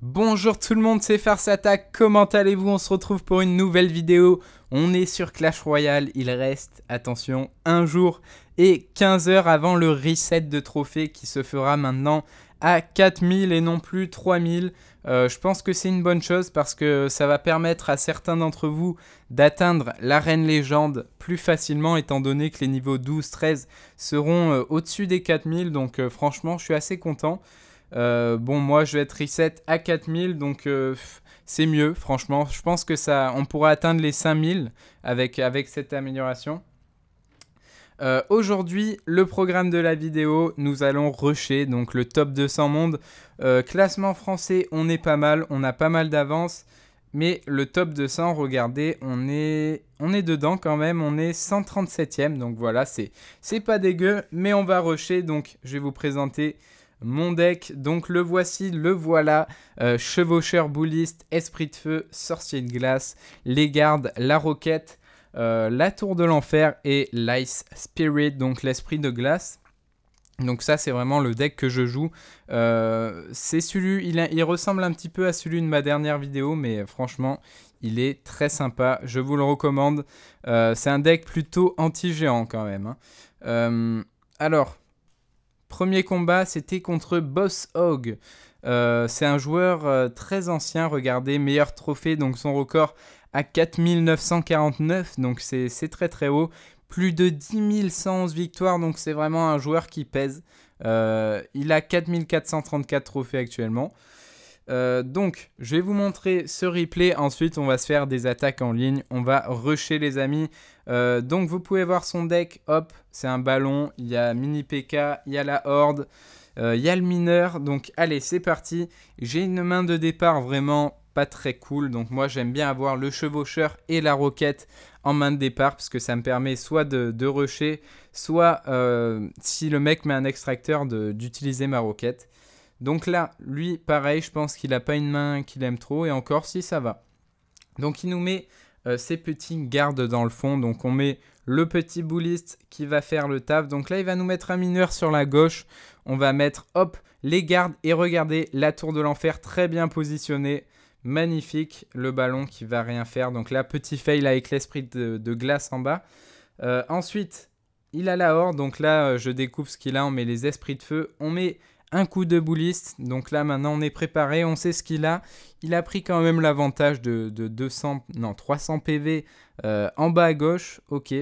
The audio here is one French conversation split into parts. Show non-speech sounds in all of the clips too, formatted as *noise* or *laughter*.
Bonjour tout le monde, c'est Farce Attack. Comment allez-vous On se retrouve pour une nouvelle vidéo. On est sur Clash Royale. Il reste, attention, un jour et 15 heures avant le reset de trophée qui se fera maintenant à 4000 et non plus 3000. Euh, je pense que c'est une bonne chose parce que ça va permettre à certains d'entre vous d'atteindre l'arène légende plus facilement étant donné que les niveaux 12, 13 seront euh, au-dessus des 4000. Donc euh, franchement, je suis assez content. bon, moi je vais être reset à 4000 donc c'est mieux franchement. Je pense que ça on pourra atteindre les 5000 avec, avec cette amélioration. Euh, aujourd'hui, le programme de la vidéo, nous allons rusher donc le top 200 monde. Euh, classement français, on est pas mal, on a pas mal d'avance. Mais le top 200, regardez, on est, on est dedans quand même, on est 137ème. Donc voilà, c'est pas dégueu, mais on va rusher. Donc je vais vous présenter mon deck. Donc le voici, le voilà. Euh, chevaucheur, bouliste, esprit de feu, sorcier de glace, les gardes, la roquette, euh, La Tour de l'Enfer et l'Ice Spirit, donc l'esprit de glace. Donc ça c'est vraiment le deck que je joue. Euh, c'est celui, il, il, ressemble un petit peu à celui de ma dernière vidéo, mais franchement il est très sympa. Je vous le recommande. Euh, c'est un deck plutôt anti-géant quand même. Hein. alors, premier combat c'était contre Boss Hog. c'est un joueur très ancien, regardez, meilleur trophée, donc son record à 4949, donc c'est très très haut. Plus de 10 111 victoires, donc c'est vraiment un joueur qui pèse. Euh, il a 4434 trophées actuellement. Euh, donc, je vais vous montrer ce replay. Ensuite, on va se faire des attaques en ligne. On va rusher les amis. Euh, donc, vous pouvez voir son deck. Hop, c'est un ballon. Il y a mini PK, il y a la horde, il y a le mineur. Donc, allez, c'est parti. J'ai une main de départ vraiment pas très cool. Donc moi j'aime bien avoir le chevaucheur et la roquette en main de départ parce que ça me permet soit de, de rusher, soit euh, si le mec met un extracteur d'utiliser ma roquette. Donc là, lui, pareil, je pense qu'il n'a pas une main qu'il aime trop et encore si ça va. Donc il nous met euh, ses petits gardes dans le fond. Donc on met le petit bouliste qui va faire le taf. Donc là, il va nous mettre un mineur sur la gauche. On va mettre, hop, les gardes et regardez la tour de l'enfer très bien positionnée. Magnifique, le ballon qui va rien faire. Donc là, petit fail avec l'esprit de, glace en bas. Euh, ensuite, il a la horde. Donc là, euh, je découpe ce qu'il a. On met les esprits de feu. On met un coup de bouliste. Donc là, maintenant, on est préparé. On sait ce qu'il a. Il a pris quand même l'avantage de, 200, non, 300 PV euh, en bas à gauche. Ok.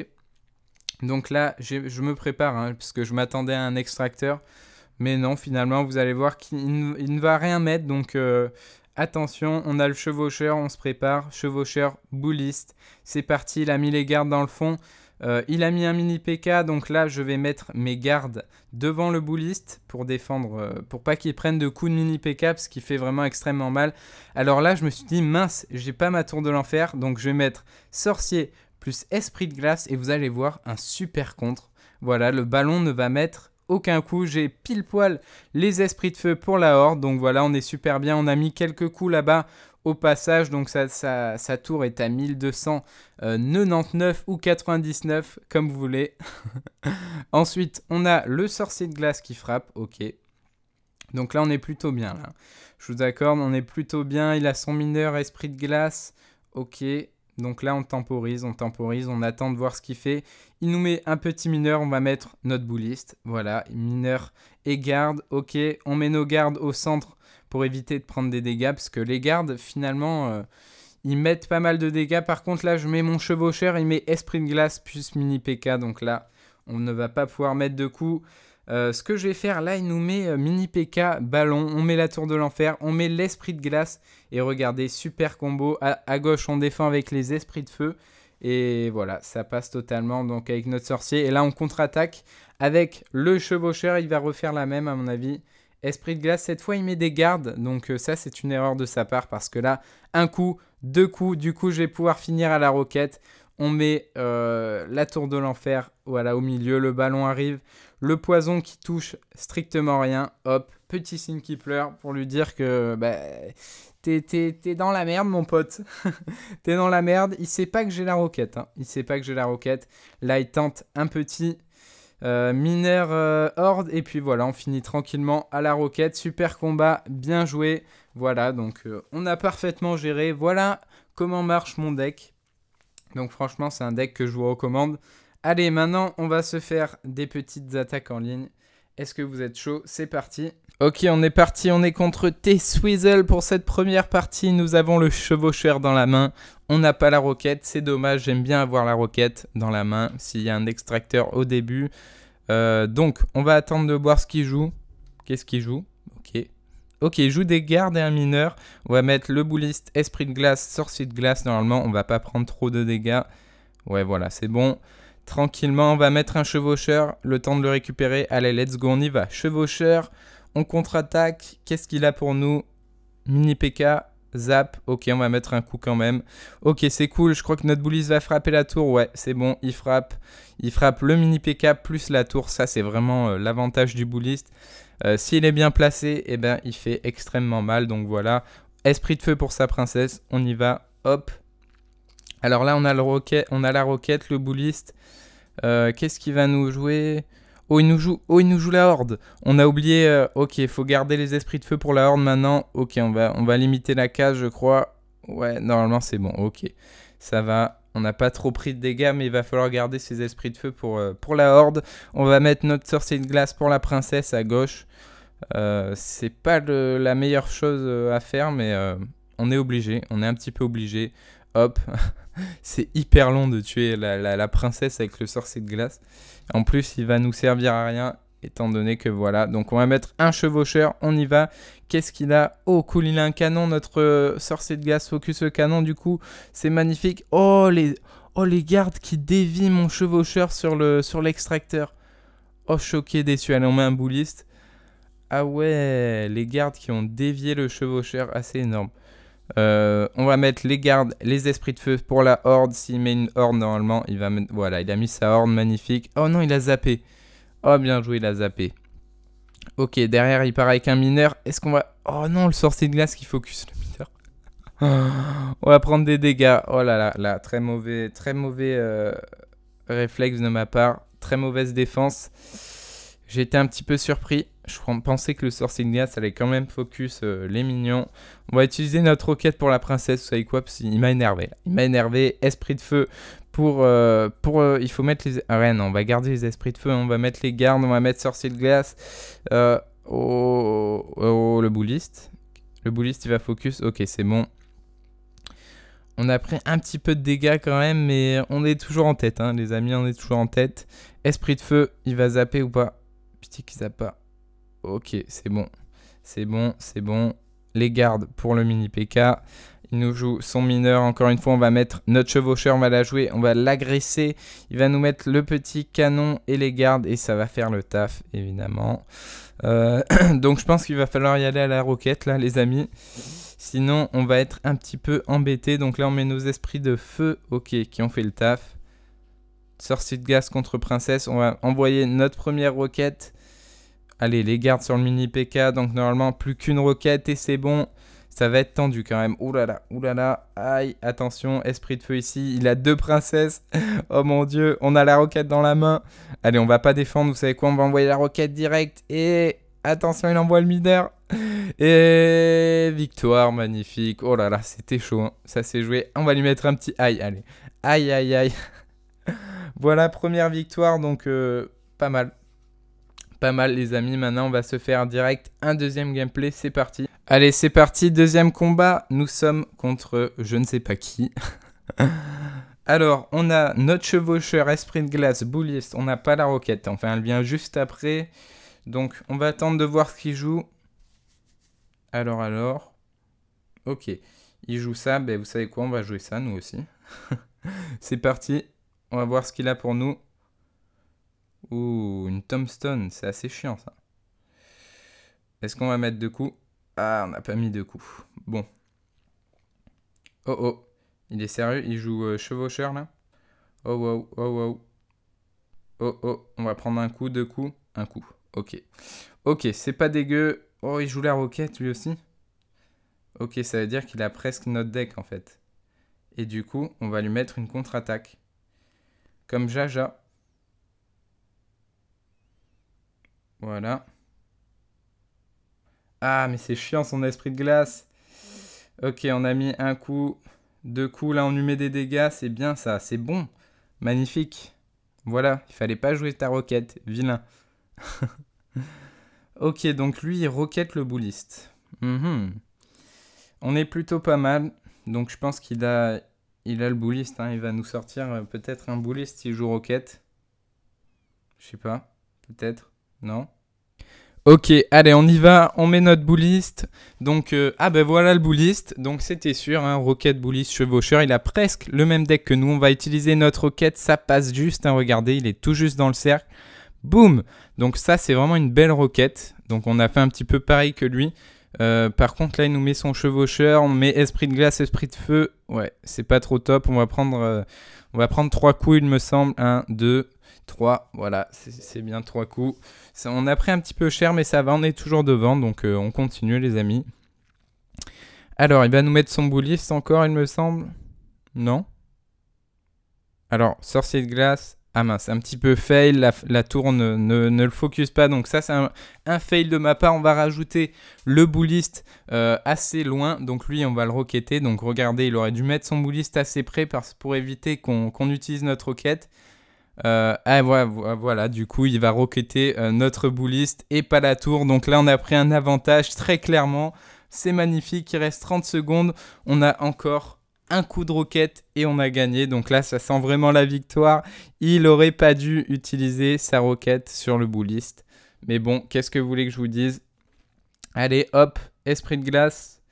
Donc là, je me prépare, puisque hein, parce que je m'attendais à un extracteur. Mais non, finalement, vous allez voir qu'il ne va rien mettre. Donc, Attention, on a le chevaucheur, on se prépare. Chevaucheur, bouliste. C'est parti, il a mis les gardes dans le fond. Euh, il a mis un mini PK, donc là je vais mettre mes gardes devant le bouliste pour défendre, euh, pour pas qu'il prenne de coups de mini PK, parce qu'il fait vraiment extrêmement mal. Alors là je me suis dit mince, j'ai pas ma tour de l'enfer, donc je vais mettre sorcier plus esprit de glace et vous allez voir un super contre. Voilà, le ballon ne va mettre aucun coup. J'ai pile poil les esprits de feu pour la horde. Donc voilà, on est super bien. On a mis quelques coups là-bas au passage. Donc sa, tour est à 1299 ou 99, comme vous voulez. *laughs* Ensuite, on a le sorcier de glace qui frappe. Ok. Donc là, on est plutôt bien. Là. Je vous accorde, on est plutôt bien. Il a son mineur, esprit de glace. Ok. Donc là, on temporise, on temporise, on attend de voir ce qu'il fait. Il nous met un petit mineur, on va mettre notre bouliste. Voilà, mineur et garde. Ok, on met nos gardes au centre pour éviter de prendre des dégâts, parce que les gardes, finalement, euh, ils mettent pas mal de dégâts. Par contre, là, je mets mon chevaucheur, il met esprit de glace plus mini PK. Donc là, on ne va pas pouvoir mettre de coups. Euh, ce que je vais faire là, il nous met euh, mini PK, ballon, on met la tour de l'enfer, on met l'esprit de glace et regardez, super combo. À, gauche, on défend avec les esprits de feu et voilà, ça passe totalement donc avec notre sorcier. Et là, on contre-attaque avec le chevaucheur, il va refaire la même à mon avis. Esprit de glace, cette fois, il met des gardes, donc euh, ça, c'est une erreur de sa part parce que là, un coup, deux coups, du coup, je vais pouvoir finir à la roquette. On met la tour de l'enfer, voilà, au milieu, le ballon arrive. Le poison qui touche strictement rien, hop, petit signe qui pleure pour lui dire que bah, t'es, dans la merde, mon pote. *laughs* t'es dans la merde. Il sait pas que j'ai la roquette. Hein. Il sait pas que j'ai la roquette. Là, il tente un petit euh, mineur euh, horde. Et puis voilà, on finit tranquillement à la roquette. Super combat, bien joué. Voilà, donc euh, on a parfaitement géré. Voilà comment marche mon deck. Donc franchement, c'est un deck que je vous recommande. Allez, maintenant, on va se faire des petites attaques en ligne. Est-ce que vous êtes chaud C'est parti. Ok, on est parti, on est contre T-Swizzle pour cette première partie. Nous avons le chevaucheur dans la main. On n'a pas la roquette, c'est dommage, j'aime bien avoir la roquette dans la main s'il y a un extracteur au début. Euh, donc, on va attendre de voir ce qu'il joue. Qu'est-ce qu'il joue Ok. Ok, il joue des gardes et un mineur. On va mettre le bouliste, esprit de glace, sorcier de glace. Normalement, on va pas prendre trop de dégâts. Ouais, voilà, c'est bon. Tranquillement, on va mettre un chevaucheur, le temps de le récupérer. Allez, let's go, on y va. Chevaucheur, on contre-attaque. Qu'est-ce qu'il a pour nous Mini PK, zap. Ok, on va mettre un coup quand même. Ok, c'est cool, je crois que notre bouliste va frapper la tour. Ouais, c'est bon, il frappe. Il frappe le mini PK plus la tour. Ça, c'est vraiment euh, l'avantage du bouliste. Euh, s'il est bien placé, et eh ben, il fait extrêmement mal. Donc voilà, esprit de feu pour sa princesse. On y va, hop. Alors là, on a, le on a la roquette, le bouliste. Euh, qu'est-ce qu'il va nous jouer oh il nous, joue, oh, il nous joue la horde. On a oublié. Euh, ok, il faut garder les esprits de feu pour la horde maintenant. Ok, on va, on va limiter la case, je crois. Ouais, normalement, c'est bon. Ok, ça va. On n'a pas trop pris de dégâts, mais il va falloir garder ses esprits de feu euh, pour, la horde. On va mettre notre sorcier de glace pour la princesse à gauche. c'est pas la meilleure chose à faire, mais on est obligé. On est un petit peu obligé hop, *laughs* c'est hyper long de tuer la, princesse avec le sorcier de glace. En plus, il va nous servir à rien, étant donné que voilà. Donc on va mettre un chevaucheur, on y va. Qu'est-ce qu'il a Oh cool, il a un canon, notre euh, sorcier de glace focus le canon du coup. C'est magnifique. Oh les, oh les gardes qui dévient mon chevaucheur sur l'extracteur. Le, sur oh choqué, déçu. Allez, on met un bouliste. Ah ouais, les gardes qui ont dévié le chevaucheur, assez énorme. Euh, on va mettre les gardes, les esprits de feu pour la horde. S'il met une horde, normalement, il va mettre... Voilà, il a mis sa horde, magnifique. Oh non, il a zappé. Oh, bien joué, il a zappé. Ok, derrière, il part avec un mineur. Est-ce qu'on va... Oh non, le sorcier de glace qui focus le mineur. *laughs* on va prendre des dégâts. Oh là là, là, très mauvais, très mauvais euh, réflexe de ma part. Très mauvaise défense. J'étais un petit peu surpris je pensais que le de glace allait quand même focus euh, les mignons. On va utiliser notre roquette pour la princesse, vous savez quoi Parce m'a énervé. Il m'a énervé, esprit de feu pour... Euh, pour euh, il faut mettre les... Ah non, on va garder les esprits de feu, on va mettre les gardes, on va mettre sorcier de glace. Oh, oh, oh, le bouliste. Le bouliste, il va focus. Ok, c'est bon. On a pris un petit peu de dégâts quand même, mais on est toujours en tête, hein, les amis, on est toujours en tête. Esprit de feu, il va zapper ou pas Putain, qu'il zappe pas. Ok, c'est bon. C'est bon, c'est bon. Les gardes pour le mini PK. Il nous joue son mineur. Encore une fois, on va mettre notre chevaucheur. On va la jouer. On va l'agresser. Il va nous mettre le petit canon et les gardes. Et ça va faire le taf, évidemment. Euh, *clears throat* donc, je pense qu'il va falloir y aller à la roquette, là, les amis. Sinon, on va être un petit peu embêté. Donc là, on met nos esprits de feu. Ok, qui ont fait le taf. Sortie de gaz contre princesse. On va envoyer notre première roquette. Allez, les gardes sur le mini PK. Donc, normalement, plus qu'une roquette et c'est bon. Ça va être tendu quand même. oulala, là là, Aïe, attention, esprit de feu ici. Il a deux princesses. *laughs* oh mon dieu, on a la roquette dans la main. Allez, on va pas défendre. Vous savez quoi On va envoyer la roquette direct. Et attention, il envoie le midair. Et victoire magnifique. Oh là là, c'était chaud. Hein. Ça s'est joué. On va lui mettre un petit aïe. Allez. Aïe, aïe, aïe. *laughs* voilà, première victoire. Donc, euh, pas mal pas mal les amis. Maintenant on va se faire direct un deuxième gameplay, c'est parti. Allez c'est parti, deuxième combat. Nous sommes contre je ne sais pas qui. *laughs* Alors on a notre chevaucheur, esprit de glace, bouliste. On n'a pas la roquette, enfin elle vient juste après. Donc on va attendre de voir ce qu'il joue. Alors alors. Ok. Il joue ça, ben vous savez quoi, on va jouer ça nous aussi. *laughs* c'est parti. On va voir ce qu'il a pour nous. Ouh, une tombstone, c'est assez chiant ça. Est-ce qu'on va mettre deux coups Ah, on n'a pas mis deux coups. Bon. Oh oh, il est sérieux, il joue euh, chevaucheur là Oh wow, oh wow. Oh oh, on va prendre un coup, deux coups, un coup. Ok. Ok, c'est pas dégueu. Oh, il joue la roquette lui aussi Ok, ça veut dire qu'il a presque notre deck en fait. Et du coup, on va lui mettre une contre-attaque. Comme Jaja. Voilà. Ah, mais c'est chiant son esprit de glace. Ok, on a mis un coup, deux coups. Là, on lui met des dégâts. C'est bien ça. C'est bon. Magnifique. Voilà, il fallait pas jouer ta roquette. Vilain. *laughs* ok, donc lui, il roquette le bouliste. Mhm. On est plutôt pas mal. Donc je pense qu'il a, il a le bouliste. Hein. Il va nous sortir euh, peut-être un bouliste s'il joue roquette. Je sais pas. Peut-être. Non Ok, allez, on y va, on met notre bouliste. Donc, euh, ah ben voilà le bouliste. Donc, c'était sûr, hein, Rocket, bouliste, chevaucheur. Il a presque le même deck que nous. On va utiliser notre Rocket, ça passe juste. Hein, regardez, il est tout juste dans le cercle. Boum Donc, ça, c'est vraiment une belle roquette. Donc, on a fait un petit peu pareil que lui. Euh, par contre, là, il nous met son chevaucheur. On met esprit de glace, esprit de feu. Ouais, c'est pas trop top. On va prendre, euh, on va prendre trois coups, il me semble. 1, 2, 3, voilà, c'est bien 3 coups. on a pris un petit peu cher, mais ça va, on est toujours devant, donc euh, on continue les amis. Alors, il va nous mettre son bouliste encore, il me semble. Non Alors, sorcier de glace. Ah mince, un petit peu fail, la, la tour ne, le focus pas, donc ça c'est un, fail de ma part, on va rajouter le bouliste euh, assez loin, donc lui on va le roqueter, donc regardez, il aurait dû mettre son bouliste assez près pour éviter qu'on utilise notre roquette, ah voilà, voilà, du coup il va roqueter euh, notre bouliste et pas la tour. Donc là on a pris un avantage très clairement. C'est magnifique, il reste 30 secondes. On a encore un coup de roquette et on a gagné. Donc là ça sent vraiment la victoire. Il aurait pas dû utiliser sa roquette sur le bouliste. Mais bon, qu'est-ce que vous voulez que je vous dise Allez hop, esprit de glace.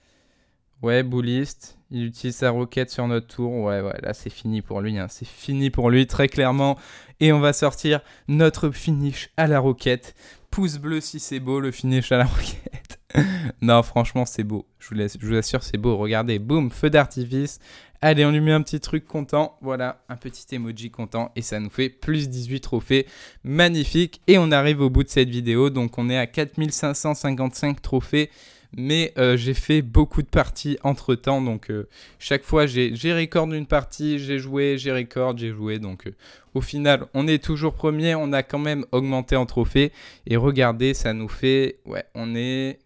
Ouais, bouliste. Il utilise sa roquette sur notre tour. Ouais, ouais, là c'est fini pour lui. Hein. C'est fini pour lui, très clairement. Et on va sortir notre finish à la roquette. Pouce bleu si c'est beau, le finish à la *laughs* roquette. non, franchement, c'est beau. Je vous, je vous assure, c'est beau. Regardez, boum, feu d'artifice. Allez, on lui met un petit truc content. Voilà, un petit emoji content. Et ça nous fait plus 18 trophées. Magnifique. Et on arrive au bout de cette vidéo. Donc, on est à 4555 trophées mais euh, j'ai fait beaucoup de parties entre temps, donc euh, chaque fois j'ai record une partie, j'ai joué, j'ai record, j'ai joué, donc euh, au final on est toujours premier, on a quand même augmenté en trophée, et regardez ça nous fait, ouais on est...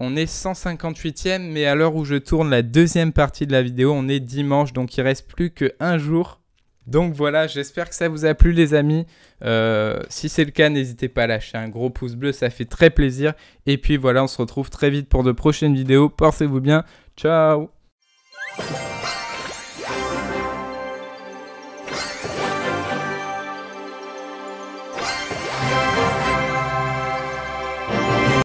On est 158e, mais à l'heure où je tourne la deuxième partie de la vidéo, on est dimanche, donc il reste plus qu'un jour donc voilà, j'espère que ça vous a plu les amis. Euh, si c'est le cas, n'hésitez pas à lâcher un gros pouce bleu, ça fait très plaisir. Et puis voilà, on se retrouve très vite pour de prochaines vidéos. Portez-vous bien, ciao